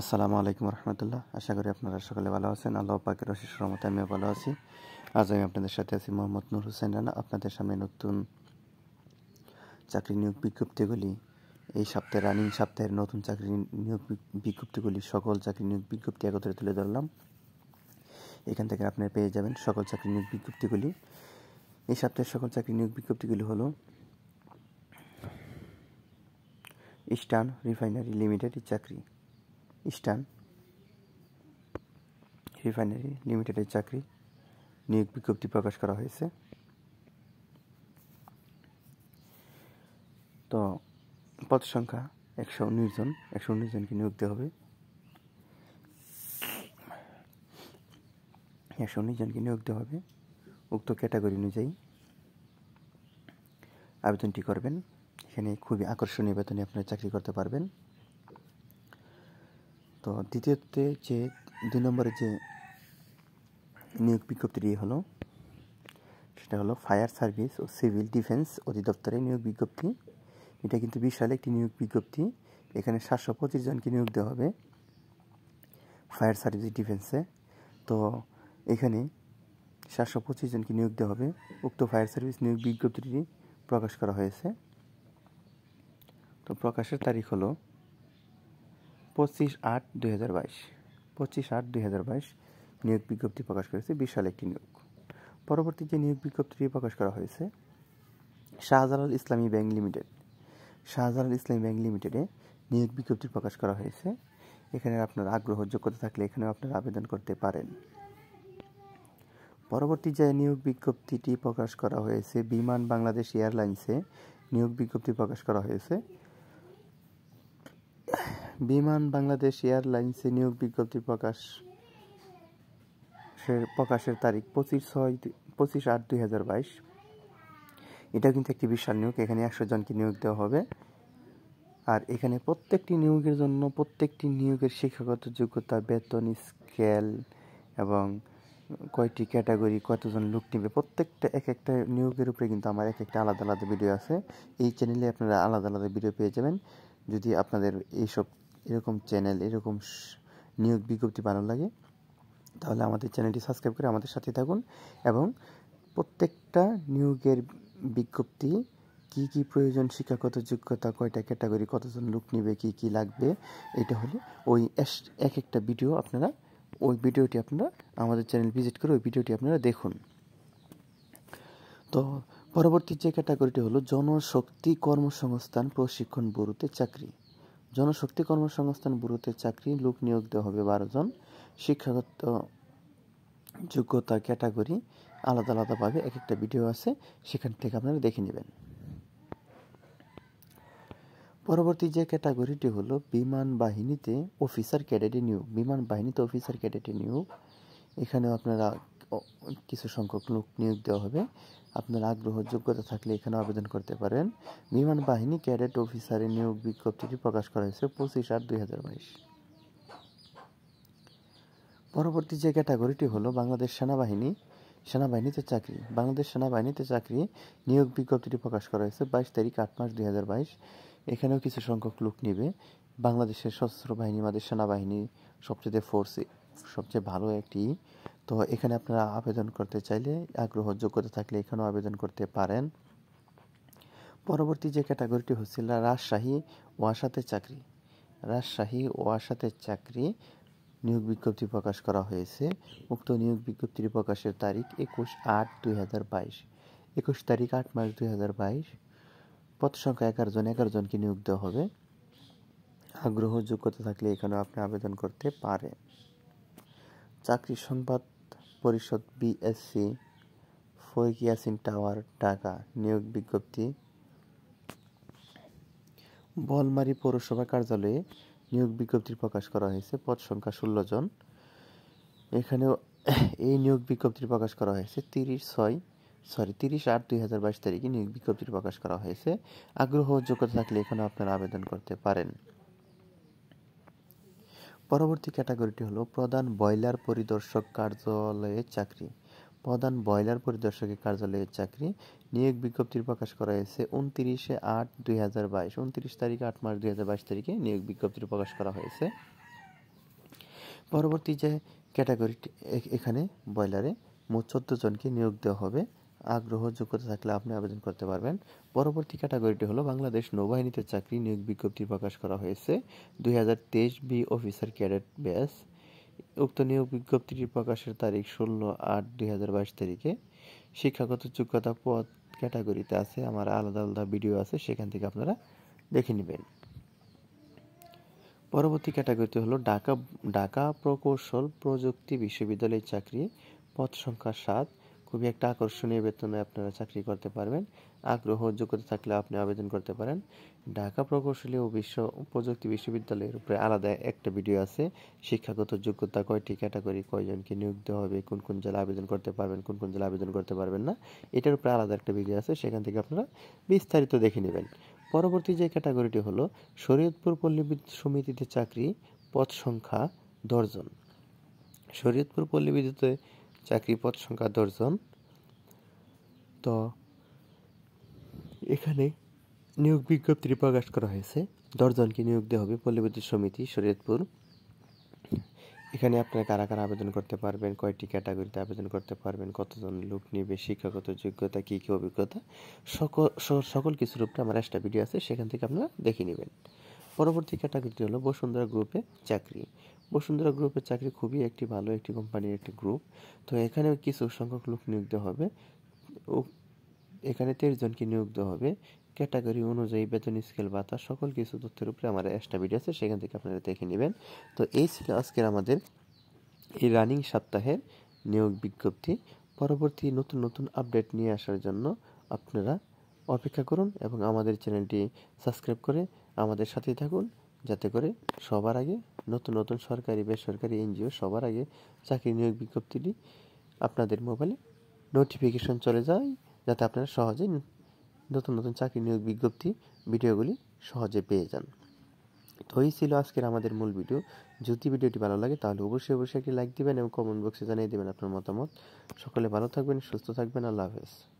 আসসালামু আলাইকুম রহমতুল্লাহ আশা করি আপনারা সকলে ভালো আছেন আল্লাহ পাকের অশেষ রহমতে আমিও ভালো আছি আজ আমি আপনাদের সাথে আছি মোহাম্মদ নুর হোসেন রানা আপনাদের সামনে নতুন চাকরি নিয়োগ বিজ্ঞপ্তিগুলি এই সপ্তাহে রানিং সপ্তাহের নতুন চাকরি নিয়োগ বিজ্ঞপ্তিগুলি সকল চাকরি নিয়োগ বিজ্ঞপ্তি একত্রে তুলে ধরলাম এখান থেকে আপনারা পেয়ে যাবেন সকল চাকরি নিয়োগ বিজ্ঞপ্তিগুলি এই সপ্তাহের সকল চাকরি নিয়োগ বিজ্ঞপ্তিগুলি হলো ইস্টার্ন রিফাইনারি লিমিটেড চাকরি ইস্টার্ন রিফাইনারি লিমিটেডের চাকরি নিয়োগ বিজ্ঞপ্তি প্রকাশ করা হয়েছে তো পদ সংখ্যা একশো উনিশ জন একশো উনিশ জনকে নিয়োগ দেওয়া হবে একশো উনিশ জনকে নিয়োগ দেওয়া হবে উক্ত ক্যাটাগরি অনুযায়ী আবেদনটি করবেন এখানে খুবই আকর্ষণীয় বেতনে আপনারা চাকরি করতে পারবেন তো দ্বিতীয়তে যে দুই নম্বরে যে নিয়োগ বিজ্ঞপ্তিটি হলো সেটা হলো ফায়ার সার্ভিস ও সিভিল ডিফেন্স অধিদপ্তরের নিয়োগ বিজ্ঞপ্তি এটা কিন্তু বিশাল একটি নিয়োগ বিজ্ঞপ্তি এখানে সাতশো পঁচিশ জনকে নিয়োগ দেওয়া হবে ফায়ার সার্ভিস ডিফেন্সে তো এখানে সাতশো পঁচিশ জনকে নিয়োগ দেওয়া হবে উক্ত ফায়ার সার্ভিস নিয়োগ বিজ্ঞপ্তিটি প্রকাশ করা হয়েছে তো প্রকাশের তারিখ হলো পঁচিশ আট দুই হাজার বাইশ পঁচিশ আট দুই হাজার বাইশ নিয়োগ বিজ্ঞপ্তি প্রকাশ করেছে বিশাল একটি নিয়োগ পরবর্তী যে নিয়োগ বিজ্ঞপ্তিটি প্রকাশ করা হয়েছে শাহজালাল ইসলামী ব্যাংক লিমিটেড শাহজালাল ইসলামী ব্যাংক লিমিটেডে নিয়োগ বিজ্ঞপ্তি প্রকাশ করা হয়েছে এখানে আপনার আগ্রহ যোগ্যতা থাকলে এখানেও আপনারা আবেদন করতে পারেন পরবর্তী যে নিয়োগ বিজ্ঞপ্তিটি প্রকাশ করা হয়েছে বিমান বাংলাদেশ এয়ারলাইন্সে নিয়োগ বিজ্ঞপ্তি প্রকাশ করা হয়েছে বিমান বাংলাদেশ এয়ারলাইন্সে নিয়োগ বিজ্ঞপ্তি প্রকাশ প্রকাশের তারিখ পঁচিশ ছয় পঁচিশ আট দুই হাজার বাইশ এটা কিন্তু একটি বিশাল নিয়োগ এখানে একশো জনকে নিয়োগ দেওয়া হবে আর এখানে প্রত্যেকটি নিয়োগের জন্য প্রত্যেকটি নিয়োগের শিক্ষাগত যোগ্যতা বেতন স্কেল এবং কয়টি ক্যাটাগরি কতজন লোক নিবে প্রত্যেকটা এক একটা নিয়োগের উপরে কিন্তু আমার এক একটা আলাদা আলাদা ভিডিও আছে এই চ্যানেলে আপনারা আলাদা আলাদা ভিডিও পেয়ে যাবেন যদি আপনাদের এইসব এরকম চ্যানেল এরকম নিয়োগ বিজ্ঞপ্তি ভালো লাগে তাহলে আমাদের চ্যানেলটি সাবস্ক্রাইব করে আমাদের সাথে থাকুন এবং প্রত্যেকটা নিয়োগের বিজ্ঞপ্তি কি কি প্রয়োজন শিক্ষাগত যোগ্যতা কয়টা ক্যাটাগরি কতজন লোক নেবে কি কি লাগবে এটা হলে ওই এক একটা ভিডিও আপনারা ওই ভিডিওটি আপনারা আমাদের চ্যানেল ভিজিট করে ওই ভিডিওটি আপনারা দেখুন তো পরবর্তী যে ক্যাটাগরিটি হলো জনশক্তি কর্মসংস্থান প্রশিক্ষণ ব্যুরোতে চাকরি জনশক্তি কর্মসংস্থান ব্যুরোতে চাকরি লোক নিয়োগ দেওয়া হবে বারো জন শিক্ষাগত যোগ্যতা ক্যাটাগরি আলাদা আলাদাভাবে এক একটা ভিডিও আছে সেখান থেকে আপনারা দেখে নেবেন পরবর্তী যে ক্যাটাগরিটি হলো বিমান বাহিনীতে অফিসার ক্যাডেটে নিয়োগ বিমান বাহিনীতে অফিসার ক্যাডেটে নিয়োগ এখানেও আপনারা কিছু সংখ্যক লোক নিয়োগ দেওয়া হবে আপনার আগ্রহ যোগ্যতা থাকলে এখানে আবেদন করতে পারেন বিমান বাহিনী ক্যাডেট অফিসারে নিয়োগ বিজ্ঞপ্তিটি প্রকাশ করা হয়েছে পঁচিশ আট দুই হাজার বাইশ পরবর্তী যে ক্যাটাগরিটি হলো বাংলাদেশ সেনাবাহিনী সেনাবাহিনীতে চাকরি বাংলাদেশ সেনাবাহিনীতে চাকরি নিয়োগ বিজ্ঞপ্তিটি প্রকাশ করা হয়েছে বাইশ তারিখ আট মাস দুই হাজার বাইশ এখানেও কিছু সংখ্যক লোক নেবে বাংলাদেশের সশস্ত্র বাহিনী আমাদের সেনাবাহিনী সবচেয়ে ফোর্স সবচেয়ে ভালো একটি তো এখানে আপনারা আবেদন করতে চাইলে আগ্রহ যোগ্যতা থাকলে এখানেও আবেদন করতে পারেন পরবর্তী যে ক্যাটাগরিটি হচ্ছিল রাজশাহী ওয়াসাতে চাকরি রাজশাহী ওয়াসাতে চাকরি নিয়োগ বিজ্ঞপ্তি প্রকাশ করা হয়েছে উক্ত নিয়োগ বিজ্ঞপ্তির প্রকাশের তারিখ একুশ আট দুই হাজার বাইশ একুশ তারিখ আট মার্চ দুই হাজার বাইশ পথ সংখ্যা এগারো জন এগারো জনকে নিয়োগ দেওয়া হবে আগ্রহ যোগ্যতা থাকলে এখানেও আপনি আবেদন করতে পারেন চাকরি সংবাদ পরিষদ বিএসসি ফৈক ইয়াসিন টাওয়ার ঢাকা নিয়োগ বিজ্ঞপ্তি বলমারি পৌরসভা কার্যালয়ে নিয়োগ বিজ্ঞপ্তি প্রকাশ করা হয়েছে পদ সংখ্যা ষোলো জন এখানেও এই নিয়োগ বিজ্ঞপ্তি প্রকাশ করা হয়েছে তিরিশ ছয় সরি তিরিশ আট দুই হাজার বাইশ তারিখে নিয়োগ বিজ্ঞপ্তি প্রকাশ করা হয়েছে আগ্রহ যোগ্যতা থাকলে এখানে আপনারা আবেদন করতে পারেন পরবর্তী ক্যাটাগরিটি হলো প্রধান বয়লার পরিদর্শক কার্যালয়ে চাকরি প্রধান বয়লার পরিদর্শকের কার্যালয়ের চাকরি নিয়োগ বিজ্ঞপ্তির প্রকাশ করা হয়েছে উনত্রিশে আট দুই হাজার বাইশ উনত্রিশ তারিখ আট মার্চ দুই হাজার বাইশ তারিখে নিয়োগ বিজ্ঞপ্তির প্রকাশ করা হয়েছে পরবর্তী যে ক্যাটাগরিটি এখানে বয়লারে মোট চোদ্দ জনকে নিয়োগ দেওয়া হবে আগ্রহ যোগ্যতা থাকলে আপনি আবেদন করতে পারবেন পরবর্তী ক্যাটাগরিটি হলো বাংলাদেশ নৌবাহিনীতে চাকরি নিয়োগ বিজ্ঞপ্তি প্রকাশ করা হয়েছে দুই বি অফিসার ক্যাডেট ব্যাস উক্ত নিয়োগ বিজ্ঞপ্তিটি প্রকাশের তারিখ ষোলো আট দুই তারিখে শিক্ষাগত যোগ্যতা পদ ক্যাটাগরিতে আছে আমার আলাদা আলাদা ভিডিও আছে সেখান থেকে আপনারা দেখে নেবেন পরবর্তী ক্যাটাগরিতে হলো ঢাকা ঢাকা প্রকৌশল প্রযুক্তি বিশ্ববিদ্যালয়ের চাকরি পদ সংখ্যা সাত খুবই একটা আকর্ষণীয় বেতনে আপনারা চাকরি করতে পারবেন আগ্রহ যোগ্যতা থাকলে আপনি আবেদন করতে পারেন ঢাকা প্রকৌশলী ও বিশ্ব প্রযুক্তি বিশ্ববিদ্যালয়ের উপরে আলাদা একটা ভিডিও আছে শিক্ষাগত যোগ্যতা কয়টি ক্যাটাগরি কয়জনকে নিয়োগ দেওয়া হবে কোন কোন জেলা আবেদন করতে পারবেন কোন কোন জেলা আবেদন করতে পারবেন না এটার উপরে আলাদা একটা ভিডিও আছে সেখান থেকে আপনারা বিস্তারিত দেখে নেবেন পরবর্তী যে ক্যাটাগরিটি হলো শরীয়তপুর পল্লী বিদ্যুৎ সমিতিতে চাকরি পদ সংখ্যা দশজন শরীয়তপুর পল্লী বিদ্যুতে চাকরি পদ সংখ্যা দশজন তো এখানে নিয়োগ বিজ্ঞপ্তি প্রকাশ করা হয়েছে দশজনকে নিয়োগ দেওয়া হবে পল্লীবিদ্যুৎ সমিতি শরীয়তপুর এখানে আপনারা কারা কারা আবেদন করতে পারবেন কয়টি ক্যাটাগরিতে আবেদন করতে পারবেন কতজন লোক নিবে শিক্ষাগত যোগ্যতা কী কী অভিজ্ঞতা সকল সকল কিছুর উপরে আমার একটা ভিডিও আছে সেখান থেকে আপনারা দেখে নেবেন পরবর্তী ক্যাটাগরিটি হলো বসুন্ধরা গ্রুপে চাকরি বসুন্ধরা গ্রুপের চাকরি খুবই একটি ভালো একটি কোম্পানির একটি গ্রুপ তো এখানে কিছু সংখ্যক লোক নিয়োগ দেওয়া হবে এখানে তেইশ জনকে নিয়োগ দেওয়া হবে ক্যাটাগরি অনুযায়ী বেতন স্কেল ভাতা সকল কিছু তথ্যের উপরে আমার এক্সট্রা ভিডিও আছে সেখান থেকে আপনারা দেখে নেবেন তো এই ছিল আজকের আমাদের এই রানিং সপ্তাহের নিয়োগ বিজ্ঞপ্তি পরবর্তী নতুন নতুন আপডেট নিয়ে আসার জন্য আপনারা অপেক্ষা করুন এবং আমাদের চ্যানেলটি সাবস্ক্রাইব করে আমাদের সাথেই থাকুন যাতে করে সবার আগে নতুন নতুন সরকারি বেসরকারি এনজিও সবার আগে চাকরি নিয়োগ বিজ্ঞপ্তিটি আপনাদের মোবাইলে নোটিফিকেশন চলে যায় যাতে আপনারা সহজে নতুন নতুন চাকরি নিয়োগ বিজ্ঞপ্তি ভিডিওগুলি সহজে পেয়ে যান তো এই ছিল আজকের আমাদের মূল ভিডিও যদি ভিডিওটি ভালো লাগে তাহলে অবশ্যই অবশ্যই একটি লাইক দেবেন এবং কমেন্ট বক্সে জানিয়ে দেবেন আপনার মতামত সকলে ভালো থাকবেন সুস্থ থাকবেন আল্লাহ হাফেজ